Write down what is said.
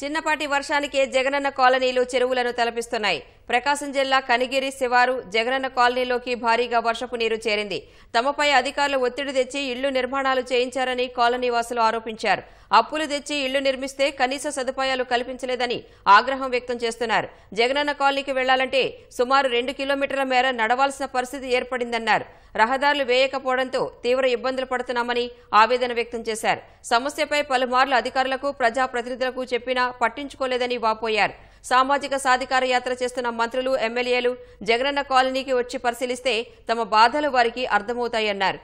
చిన్నపాటి వర్షాలకే జగనన్న కాలనీలు చెరువులను తలపిస్తున్నాయి ప్రకాశం జిల్లా కనిగిరి శివారు జగనన్న కాలనీలోకి భారీగా వర్షపు నీరు చేరింది తమపై అధికారులు ఒత్తిడి తెచ్చి ఇళ్లు నిర్మాణాలు చేయించారని కాలనీవాసులు ఆరోపించారు అప్పులు తెచ్చి ఇళ్లు నిర్మిస్తే కనీస సదుపాయాలు కల్పించలేదని ఆగ్రహం వ్యక్తం చేస్తున్నారు జగనన్న కాలనీకి వెళ్లాలంటే సుమారు రెండు కిలోమీటర్ల మేర నడవాల్సిన పరిస్థితి ఏర్పడిందన్నారు రహదారులు వేయకపోవడంతో తీవ్ర ఇబ్బందులు పడుతున్నామని ఆవేదన వ్యక్తం చేశారు సమస్యపై పలుమార్లు అధికారులకు ప్రజాప్రతినిధులకు చెప్పినా పట్టించుకోలేదని వాపోయారు సామాజిక సాధికార యాత్ర చేస్తున్న మంత్రులు ఎమ్మెల్యేలు జగనన్న కాలనీకి వచ్చి పరిశీలిస్తే తమ బాధలు వారికి అర్థమవుతాయన్నారు